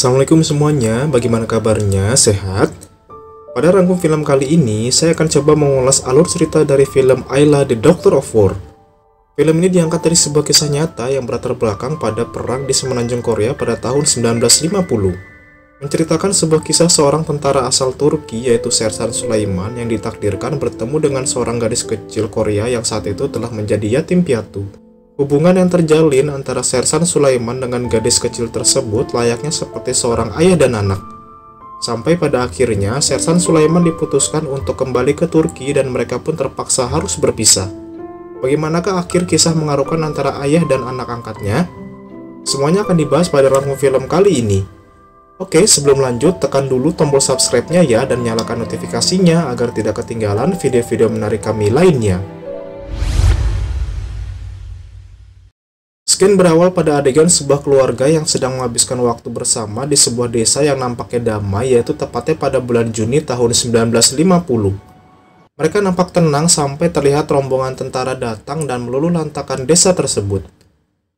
Assalamualaikum semuanya, bagaimana kabarnya? Sehat? Pada rangkum film kali ini, saya akan coba mengulas alur cerita dari film Ayla The Doctor of War. Film ini diangkat dari sebuah kisah nyata yang berlatar belakang pada perang di semenanjung Korea pada tahun 1950. Menceritakan sebuah kisah seorang tentara asal Turki yaitu Sersan Sulaiman yang ditakdirkan bertemu dengan seorang gadis kecil Korea yang saat itu telah menjadi yatim piatu. Hubungan yang terjalin antara Sersan Sulaiman dengan gadis kecil tersebut layaknya seperti seorang ayah dan anak. Sampai pada akhirnya, Sersan Sulaiman diputuskan untuk kembali ke Turki dan mereka pun terpaksa harus berpisah. Bagaimanakah akhir kisah mengaruhkan antara ayah dan anak angkatnya? Semuanya akan dibahas pada rangkum film kali ini. Oke, sebelum lanjut, tekan dulu tombol subscribe-nya ya dan nyalakan notifikasinya agar tidak ketinggalan video-video menarik kami lainnya. Skin berawal pada adegan sebuah keluarga yang sedang menghabiskan waktu bersama di sebuah desa yang nampaknya damai yaitu tepatnya pada bulan Juni tahun 1950. Mereka nampak tenang sampai terlihat rombongan tentara datang dan meluluh lantakan desa tersebut.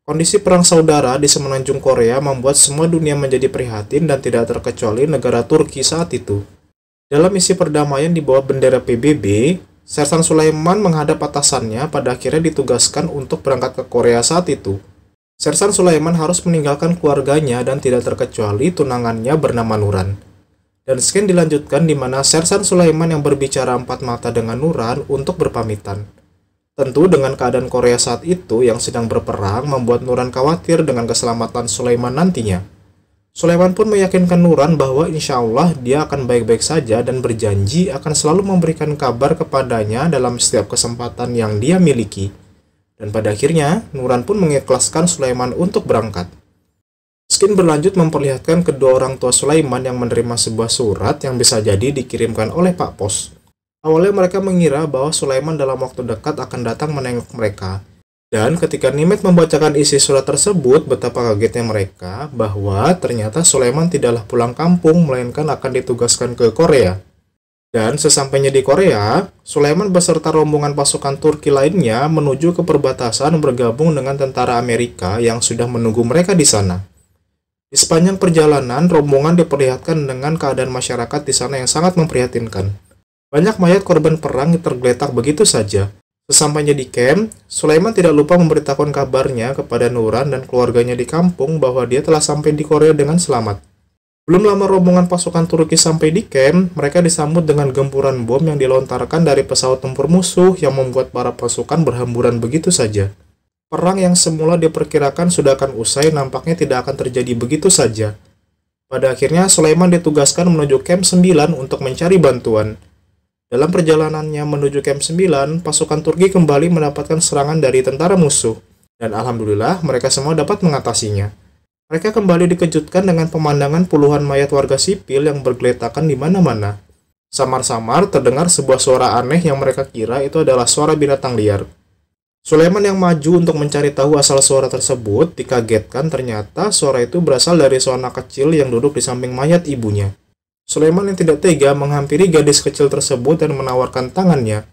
Kondisi perang saudara di semenanjung Korea membuat semua dunia menjadi prihatin dan tidak terkecuali negara Turki saat itu. Dalam misi perdamaian di bawah bendera PBB, Sersan Sulaiman menghadap atasannya pada akhirnya ditugaskan untuk berangkat ke Korea saat itu. Sersan Sulaiman harus meninggalkan keluarganya dan tidak terkecuali tunangannya bernama Nuran. Dan scan dilanjutkan di mana Sersan Sulaiman yang berbicara empat mata dengan Nuran untuk berpamitan. Tentu dengan keadaan Korea saat itu yang sedang berperang membuat Nuran khawatir dengan keselamatan Sulaiman nantinya. Sulaiman pun meyakinkan Nuran bahwa insya Allah dia akan baik-baik saja dan berjanji akan selalu memberikan kabar kepadanya dalam setiap kesempatan yang dia miliki. Dan pada akhirnya, Nuran pun mengikhlaskan Sulaiman untuk berangkat. Skin berlanjut memperlihatkan kedua orang tua Sulaiman yang menerima sebuah surat yang bisa jadi dikirimkan oleh Pak Pos. Awalnya mereka mengira bahwa Sulaiman dalam waktu dekat akan datang menengok mereka, dan ketika Nimet membacakan isi surat tersebut, betapa kagetnya mereka bahwa ternyata Sulaiman tidaklah pulang kampung, melainkan akan ditugaskan ke Korea. Dan sesampainya di Korea, Sulaiman beserta rombongan pasukan Turki lainnya menuju ke perbatasan bergabung dengan tentara Amerika yang sudah menunggu mereka di sana. Di sepanjang perjalanan, rombongan diperlihatkan dengan keadaan masyarakat di sana yang sangat memprihatinkan. Banyak mayat korban perang tergeletak begitu saja, Sesampainya di camp, Sulaiman tidak lupa memberitahukan kabarnya kepada Nuran dan keluarganya di kampung bahwa dia telah sampai di Korea dengan selamat. Belum lama rombongan pasukan Turki sampai di camp, mereka disambut dengan gempuran bom yang dilontarkan dari pesawat tempur musuh yang membuat para pasukan berhamburan begitu saja. Perang yang semula diperkirakan sudah akan usai nampaknya tidak akan terjadi begitu saja. Pada akhirnya, Sulaiman ditugaskan menuju camp 9 untuk mencari bantuan. Dalam perjalanannya menuju Camp 9, pasukan Turki kembali mendapatkan serangan dari tentara musuh, dan alhamdulillah mereka semua dapat mengatasinya. Mereka kembali dikejutkan dengan pemandangan puluhan mayat warga sipil yang bergeletakan di mana-mana. Samar-samar terdengar sebuah suara aneh yang mereka kira itu adalah suara binatang liar. Sulaiman yang maju untuk mencari tahu asal suara tersebut dikagetkan ternyata suara itu berasal dari suara kecil yang duduk di samping mayat ibunya. Sulaiman yang tidak tega menghampiri gadis kecil tersebut dan menawarkan tangannya.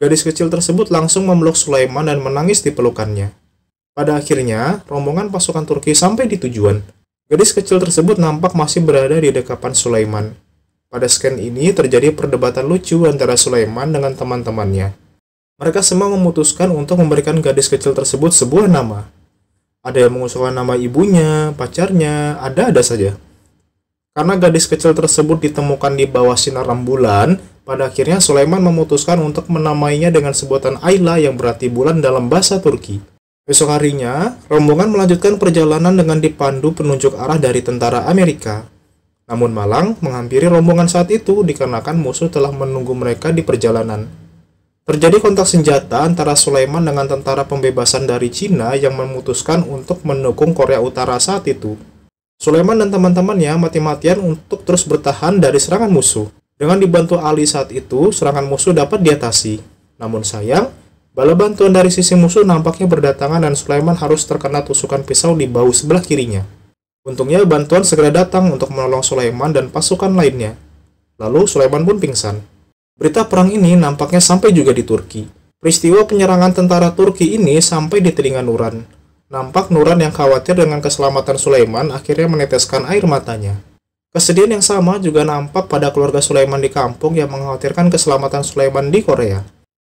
Gadis kecil tersebut langsung memeluk Sulaiman dan menangis di pelukannya. Pada akhirnya, rombongan pasukan Turki sampai di tujuan. Gadis kecil tersebut nampak masih berada di dekapan Sulaiman. Pada scan ini terjadi perdebatan lucu antara Sulaiman dengan teman-temannya. Mereka semua memutuskan untuk memberikan gadis kecil tersebut sebuah nama. Ada yang mengusulkan nama ibunya, pacarnya, ada-ada saja. Karena gadis kecil tersebut ditemukan di bawah sinar rembulan, pada akhirnya Sulaiman memutuskan untuk menamainya dengan sebutan Ayla yang berarti bulan dalam bahasa Turki. Besok harinya, rombongan melanjutkan perjalanan dengan dipandu penunjuk arah dari tentara Amerika. Namun Malang menghampiri rombongan saat itu dikarenakan musuh telah menunggu mereka di perjalanan. Terjadi kontak senjata antara Sulaiman dengan tentara pembebasan dari Cina yang memutuskan untuk mendukung Korea Utara saat itu. Sulaiman dan teman-temannya mati-matian untuk terus bertahan dari serangan musuh. Dengan dibantu Ali saat itu, serangan musuh dapat diatasi. Namun sayang, bala bantuan dari sisi musuh nampaknya berdatangan dan Sulaiman harus terkena tusukan pisau di bahu sebelah kirinya. Untungnya bantuan segera datang untuk menolong Sulaiman dan pasukan lainnya. Lalu Sulaiman pun pingsan. Berita perang ini nampaknya sampai juga di Turki. Peristiwa penyerangan tentara Turki ini sampai di telinga Nuran, Nampak Nuran yang khawatir dengan keselamatan Sulaiman akhirnya meneteskan air matanya. Kesedihan yang sama juga nampak pada keluarga Sulaiman di kampung yang mengkhawatirkan keselamatan Sulaiman di Korea.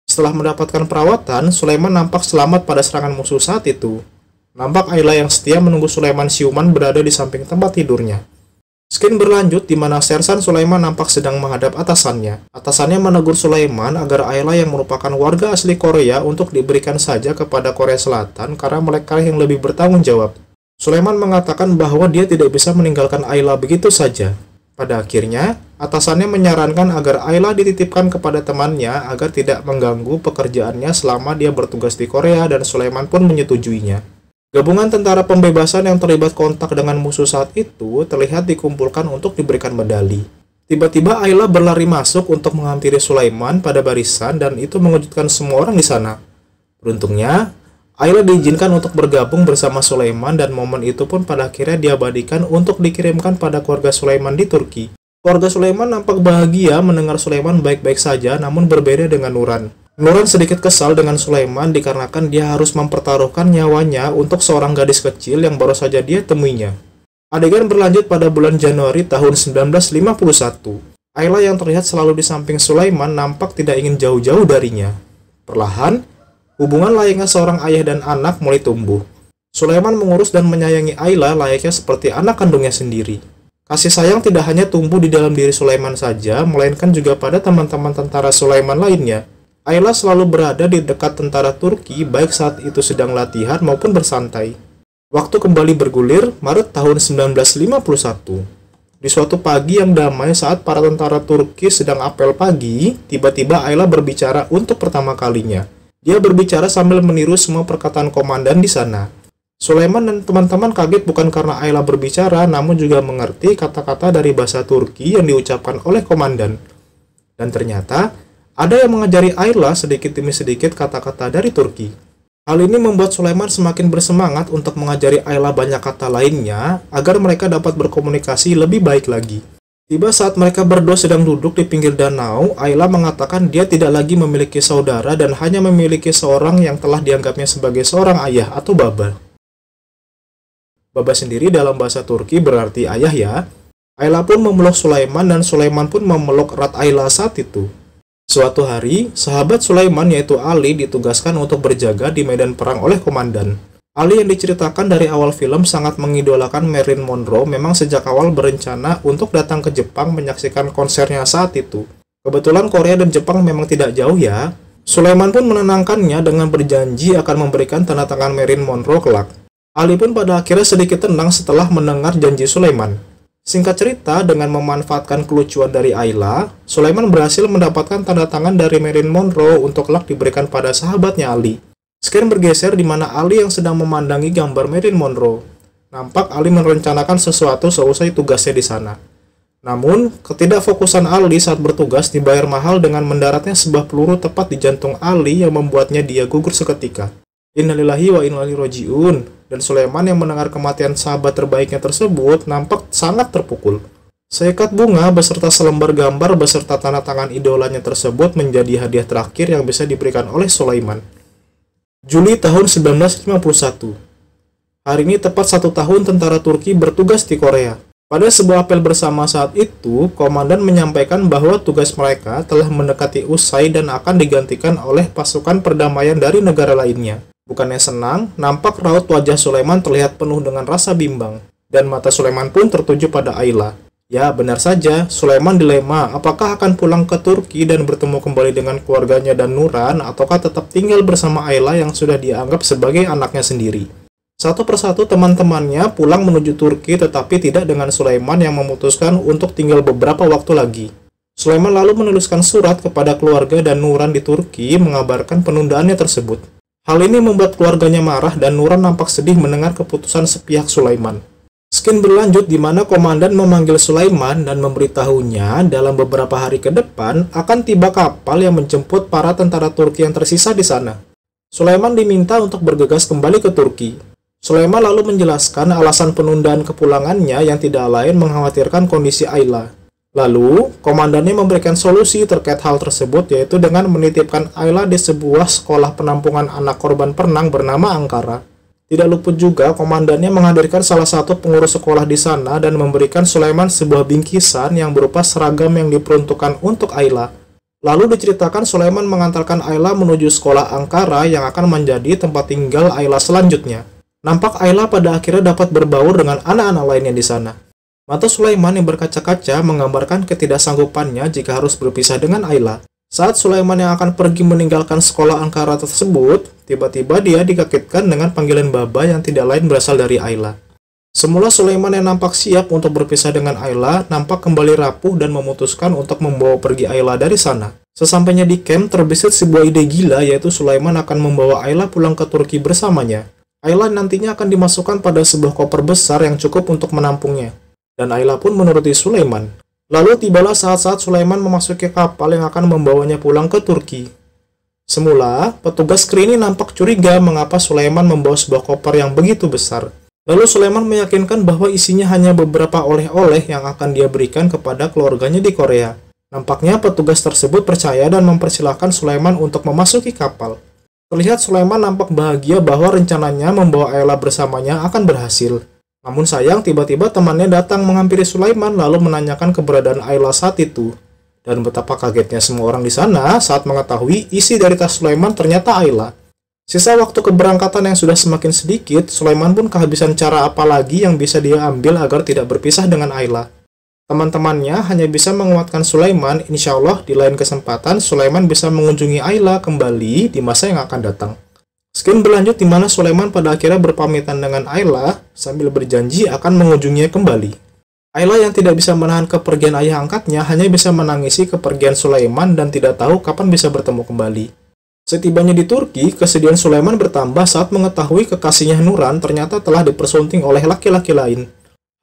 Setelah mendapatkan perawatan, Sulaiman nampak selamat pada serangan musuh saat itu. Nampak Ayla yang setia menunggu Sulaiman siuman berada di samping tempat tidurnya. Skin berlanjut di mana Sersan Sulaiman nampak sedang menghadap atasannya. Atasannya menegur Sulaiman agar Ayla yang merupakan warga asli Korea untuk diberikan saja kepada Korea Selatan karena mereka yang lebih bertanggung jawab. Sulaiman mengatakan bahwa dia tidak bisa meninggalkan Ayla begitu saja. Pada akhirnya, atasannya menyarankan agar Ayla dititipkan kepada temannya agar tidak mengganggu pekerjaannya selama dia bertugas di Korea dan Sulaiman pun menyetujuinya. Gabungan tentara pembebasan yang terlibat kontak dengan musuh saat itu terlihat dikumpulkan untuk diberikan medali. Tiba-tiba Ayla berlari masuk untuk menghampiri Sulaiman pada barisan dan itu mengejutkan semua orang di sana. Beruntungnya, Ayla diizinkan untuk bergabung bersama Sulaiman dan momen itu pun pada akhirnya diabadikan untuk dikirimkan pada keluarga Sulaiman di Turki. Keluarga Sulaiman nampak bahagia mendengar Sulaiman baik-baik saja namun berbeda dengan Nuran. Nurun sedikit kesal dengan Sulaiman dikarenakan dia harus mempertaruhkan nyawanya untuk seorang gadis kecil yang baru saja dia temuinya. Adegan berlanjut pada bulan Januari tahun 1951. Ayla yang terlihat selalu di samping Sulaiman nampak tidak ingin jauh-jauh darinya. Perlahan, hubungan layaknya seorang ayah dan anak mulai tumbuh. Sulaiman mengurus dan menyayangi Ayla layaknya seperti anak kandungnya sendiri. Kasih sayang tidak hanya tumbuh di dalam diri Sulaiman saja, melainkan juga pada teman-teman tentara Sulaiman lainnya, Ayla selalu berada di dekat tentara Turki baik saat itu sedang latihan maupun bersantai. Waktu kembali bergulir, Maret tahun 1951. Di suatu pagi yang damai saat para tentara Turki sedang apel pagi, tiba-tiba Ayla berbicara untuk pertama kalinya. Dia berbicara sambil meniru semua perkataan komandan di sana. Sulaiman dan teman-teman kaget bukan karena Ayla berbicara, namun juga mengerti kata-kata dari bahasa Turki yang diucapkan oleh komandan. Dan ternyata, ada yang mengajari Ayla sedikit demi sedikit kata-kata dari Turki. Hal ini membuat Sulaiman semakin bersemangat untuk mengajari Ayla banyak kata lainnya agar mereka dapat berkomunikasi lebih baik lagi. Tiba saat mereka berdua sedang duduk di pinggir danau, Ayla mengatakan dia tidak lagi memiliki saudara dan hanya memiliki seorang yang telah dianggapnya sebagai seorang ayah atau baba. Baba sendiri dalam bahasa Turki berarti ayah ya. Ayla pun memeluk Sulaiman dan Sulaiman pun memeluk erat Ayla saat itu. Suatu hari, sahabat Sulaiman yaitu Ali ditugaskan untuk berjaga di medan perang oleh komandan. Ali yang diceritakan dari awal film sangat mengidolakan Marilyn Monroe memang sejak awal berencana untuk datang ke Jepang menyaksikan konsernya saat itu. Kebetulan Korea dan Jepang memang tidak jauh ya. Sulaiman pun menenangkannya dengan berjanji akan memberikan tanda tangan Marilyn Monroe kelak. Ali pun pada akhirnya sedikit tenang setelah mendengar janji Sulaiman. Singkat cerita, dengan memanfaatkan kelucuan dari Ayla, Sulaiman berhasil mendapatkan tanda tangan dari Marilyn Monroe untuk kelak diberikan pada sahabatnya Ali. Scan bergeser di mana Ali yang sedang memandangi gambar Marilyn Monroe. Nampak Ali merencanakan sesuatu seusai tugasnya di sana. Namun, ketidakfokusan Ali saat bertugas dibayar mahal dengan mendaratnya sebuah peluru tepat di jantung Ali yang membuatnya dia gugur seketika. Innalillahi wa inna ilaihi rojiun. Dan Sulaiman yang mendengar kematian sahabat terbaiknya tersebut nampak sangat terpukul. Seikat bunga beserta selembar gambar beserta tanda tangan idolanya tersebut menjadi hadiah terakhir yang bisa diberikan oleh Sulaiman. Juli tahun 1951 Hari ini tepat satu tahun tentara Turki bertugas di Korea. Pada sebuah apel bersama saat itu, komandan menyampaikan bahwa tugas mereka telah mendekati usai dan akan digantikan oleh pasukan perdamaian dari negara lainnya. Bukannya senang, nampak raut wajah Sulaiman terlihat penuh dengan rasa bimbang, dan mata Sulaiman pun tertuju pada Ayla. Ya, benar saja, Sulaiman dilema apakah akan pulang ke Turki dan bertemu kembali dengan keluarganya dan Nuran, ataukah tetap tinggal bersama Ayla yang sudah dianggap sebagai anaknya sendiri. Satu persatu teman-temannya pulang menuju Turki tetapi tidak dengan Sulaiman yang memutuskan untuk tinggal beberapa waktu lagi. Sulaiman lalu menuliskan surat kepada keluarga dan Nuran di Turki mengabarkan penundaannya tersebut. Hal ini membuat keluarganya marah dan Nuran nampak sedih mendengar keputusan sepihak Sulaiman. Skin berlanjut di mana komandan memanggil Sulaiman dan memberitahunya dalam beberapa hari ke depan akan tiba kapal yang menjemput para tentara Turki yang tersisa di sana. Sulaiman diminta untuk bergegas kembali ke Turki. Sulaiman lalu menjelaskan alasan penundaan kepulangannya yang tidak lain mengkhawatirkan kondisi Ayla. Lalu, komandannya memberikan solusi terkait hal tersebut yaitu dengan menitipkan Ayla di sebuah sekolah penampungan anak korban perenang bernama Angkara. Tidak luput juga, komandannya menghadirkan salah satu pengurus sekolah di sana dan memberikan Sulaiman sebuah bingkisan yang berupa seragam yang diperuntukkan untuk Ayla. Lalu diceritakan Sulaiman mengantarkan Ayla menuju sekolah Angkara yang akan menjadi tempat tinggal Ayla selanjutnya. Nampak Ayla pada akhirnya dapat berbaur dengan anak-anak lainnya di sana. Mata Sulaiman yang berkaca-kaca menggambarkan ketidaksanggupannya jika harus berpisah dengan Ayla. Saat Sulaiman yang akan pergi meninggalkan sekolah Angkara tersebut, tiba-tiba dia dikagetkan dengan panggilan Baba yang tidak lain berasal dari Ayla. Semula Sulaiman yang nampak siap untuk berpisah dengan Ayla, nampak kembali rapuh dan memutuskan untuk membawa pergi Ayla dari sana. Sesampainya di camp, terbesit sebuah ide gila yaitu Sulaiman akan membawa Ayla pulang ke Turki bersamanya. Ayla nantinya akan dimasukkan pada sebuah koper besar yang cukup untuk menampungnya. Dan Ayla pun menuruti Sulaiman. Lalu tibalah saat-saat Sulaiman memasuki kapal yang akan membawanya pulang ke Turki. Semula, petugas ini nampak curiga mengapa Sulaiman membawa sebuah koper yang begitu besar. Lalu Sulaiman meyakinkan bahwa isinya hanya beberapa oleh-oleh yang akan dia berikan kepada keluarganya di Korea. Nampaknya petugas tersebut percaya dan mempersilahkan Sulaiman untuk memasuki kapal. Terlihat Sulaiman nampak bahagia bahwa rencananya membawa Ayla bersamanya akan berhasil. Namun sayang, tiba-tiba temannya datang menghampiri Sulaiman lalu menanyakan keberadaan Ayla saat itu. Dan betapa kagetnya semua orang di sana saat mengetahui isi dari tas Sulaiman ternyata Ayla. Sisa waktu keberangkatan yang sudah semakin sedikit, Sulaiman pun kehabisan cara apa lagi yang bisa dia ambil agar tidak berpisah dengan Ayla. Teman-temannya hanya bisa menguatkan Sulaiman, insya Allah di lain kesempatan Sulaiman bisa mengunjungi Ayla kembali di masa yang akan datang. Skin berlanjut di mana Suleman pada akhirnya berpamitan dengan Ayla sambil berjanji akan mengunjunginya kembali. Ayla yang tidak bisa menahan kepergian ayah angkatnya hanya bisa menangisi kepergian Sulaiman dan tidak tahu kapan bisa bertemu kembali. Setibanya di Turki, kesedihan Sulaiman bertambah saat mengetahui kekasihnya Nuran ternyata telah dipersunting oleh laki-laki lain.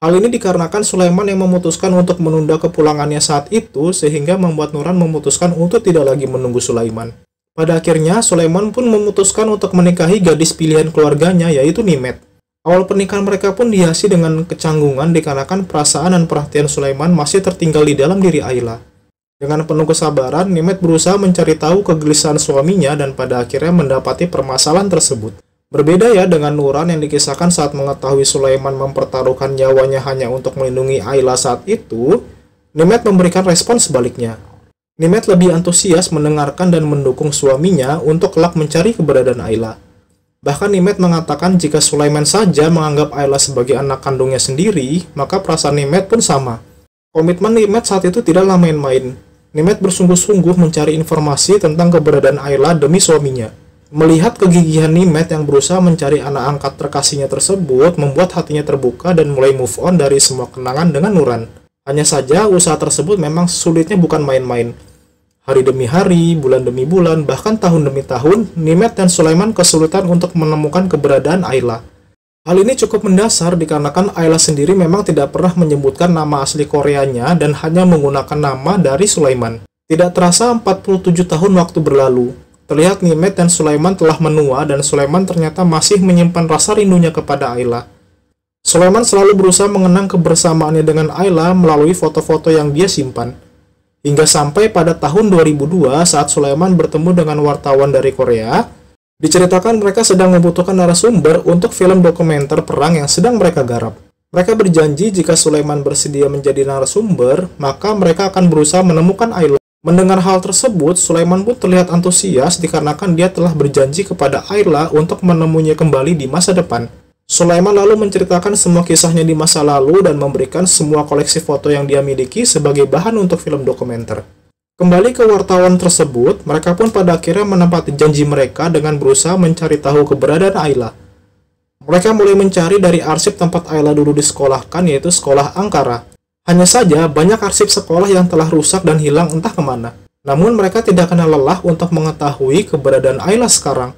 Hal ini dikarenakan Sulaiman yang memutuskan untuk menunda kepulangannya saat itu sehingga membuat Nuran memutuskan untuk tidak lagi menunggu Sulaiman. Pada akhirnya, Sulaiman pun memutuskan untuk menikahi gadis pilihan keluarganya yaitu Nimet. Awal pernikahan mereka pun dihiasi dengan kecanggungan dikarenakan perasaan dan perhatian Sulaiman masih tertinggal di dalam diri Ayla. Dengan penuh kesabaran, Nimet berusaha mencari tahu kegelisahan suaminya dan pada akhirnya mendapati permasalahan tersebut. Berbeda ya dengan Nuran yang dikisahkan saat mengetahui Sulaiman mempertaruhkan nyawanya hanya untuk melindungi Ayla saat itu, Nimet memberikan respon sebaliknya. Nimet lebih antusias mendengarkan dan mendukung suaminya untuk kelak mencari keberadaan Ayla. Bahkan Nimet mengatakan jika Sulaiman saja menganggap Ayla sebagai anak kandungnya sendiri, maka perasaan Nimet pun sama. Komitmen Nimet saat itu tidaklah main-main. Nimet bersungguh-sungguh mencari informasi tentang keberadaan Ayla demi suaminya. Melihat kegigihan Nimet yang berusaha mencari anak angkat terkasihnya tersebut membuat hatinya terbuka dan mulai move on dari semua kenangan dengan Nuran. Hanya saja usaha tersebut memang sulitnya bukan main-main. Hari demi hari, bulan demi bulan, bahkan tahun demi tahun, Nimet dan Sulaiman kesulitan untuk menemukan keberadaan Ayla. Hal ini cukup mendasar dikarenakan Ayla sendiri memang tidak pernah menyebutkan nama asli Koreanya dan hanya menggunakan nama dari Sulaiman. Tidak terasa 47 tahun waktu berlalu. Terlihat Nimet dan Sulaiman telah menua dan Sulaiman ternyata masih menyimpan rasa rindunya kepada Ayla. Sulaiman selalu berusaha mengenang kebersamaannya dengan Ayla melalui foto-foto yang dia simpan. Hingga sampai pada tahun 2002 saat Sulaiman bertemu dengan wartawan dari Korea, diceritakan mereka sedang membutuhkan narasumber untuk film dokumenter perang yang sedang mereka garap. Mereka berjanji jika Sulaiman bersedia menjadi narasumber, maka mereka akan berusaha menemukan Ayla. Mendengar hal tersebut, Sulaiman pun terlihat antusias dikarenakan dia telah berjanji kepada Ayla untuk menemunya kembali di masa depan. Sulaiman lalu menceritakan semua kisahnya di masa lalu dan memberikan semua koleksi foto yang dia miliki sebagai bahan untuk film dokumenter. Kembali ke wartawan tersebut, mereka pun pada akhirnya menempati janji mereka dengan berusaha mencari tahu keberadaan Ayla. Mereka mulai mencari dari arsip tempat Ayla dulu disekolahkan yaitu sekolah Angkara. Hanya saja banyak arsip sekolah yang telah rusak dan hilang entah kemana. Namun mereka tidak kena lelah untuk mengetahui keberadaan Ayla sekarang.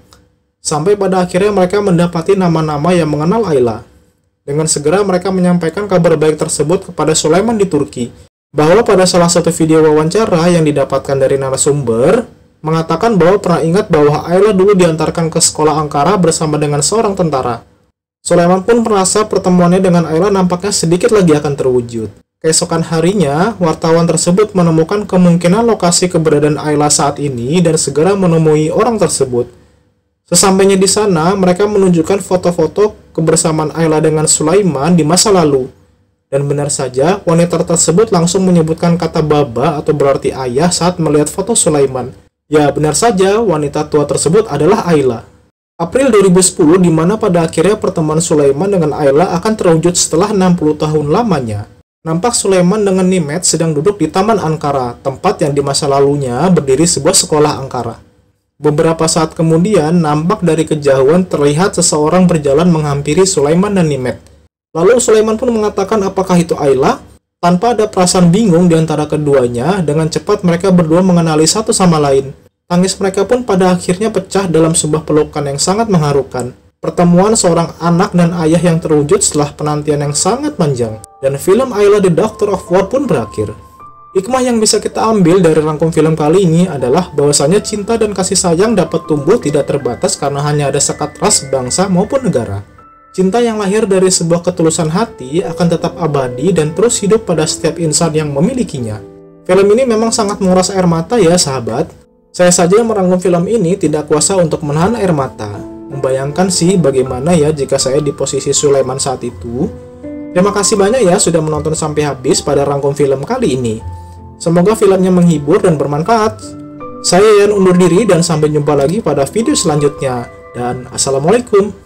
Sampai pada akhirnya mereka mendapati nama-nama yang mengenal Ayla. Dengan segera mereka menyampaikan kabar baik tersebut kepada Sulaiman di Turki, bahwa pada salah satu video wawancara yang didapatkan dari narasumber, mengatakan bahwa pernah ingat bahwa Ayla dulu diantarkan ke sekolah Angkara bersama dengan seorang tentara. Sulaiman pun merasa pertemuannya dengan Ayla nampaknya sedikit lagi akan terwujud. Keesokan harinya, wartawan tersebut menemukan kemungkinan lokasi keberadaan Ayla saat ini dan segera menemui orang tersebut. Sesampainya di sana, mereka menunjukkan foto-foto kebersamaan Ayla dengan Sulaiman di masa lalu. Dan benar saja, wanita tersebut langsung menyebutkan kata baba atau berarti ayah saat melihat foto Sulaiman. Ya, benar saja, wanita tua tersebut adalah Ayla. April 2010 di mana pada akhirnya pertemuan Sulaiman dengan Ayla akan terwujud setelah 60 tahun lamanya. Nampak Sulaiman dengan Nimet sedang duduk di Taman Ankara, tempat yang di masa lalunya berdiri sebuah sekolah Ankara. Beberapa saat kemudian, nampak dari kejauhan terlihat seseorang berjalan menghampiri Sulaiman dan Nimet. Lalu Sulaiman pun mengatakan apakah itu Ayla? Tanpa ada perasaan bingung di antara keduanya, dengan cepat mereka berdua mengenali satu sama lain. Tangis mereka pun pada akhirnya pecah dalam sebuah pelukan yang sangat mengharukan. Pertemuan seorang anak dan ayah yang terwujud setelah penantian yang sangat panjang. Dan film Ayla The Doctor of War pun berakhir. Hikmah yang bisa kita ambil dari rangkum film kali ini adalah bahwasanya cinta dan kasih sayang dapat tumbuh tidak terbatas karena hanya ada sekat ras, bangsa, maupun negara. Cinta yang lahir dari sebuah ketulusan hati akan tetap abadi dan terus hidup pada setiap insan yang memilikinya. Film ini memang sangat menguras air mata ya sahabat. Saya saja yang merangkum film ini tidak kuasa untuk menahan air mata. Membayangkan sih bagaimana ya jika saya di posisi Sulaiman saat itu. Terima kasih banyak ya sudah menonton sampai habis pada rangkum film kali ini. Semoga filmnya menghibur dan bermanfaat. Saya Ian undur diri dan sampai jumpa lagi pada video selanjutnya. Dan Assalamualaikum.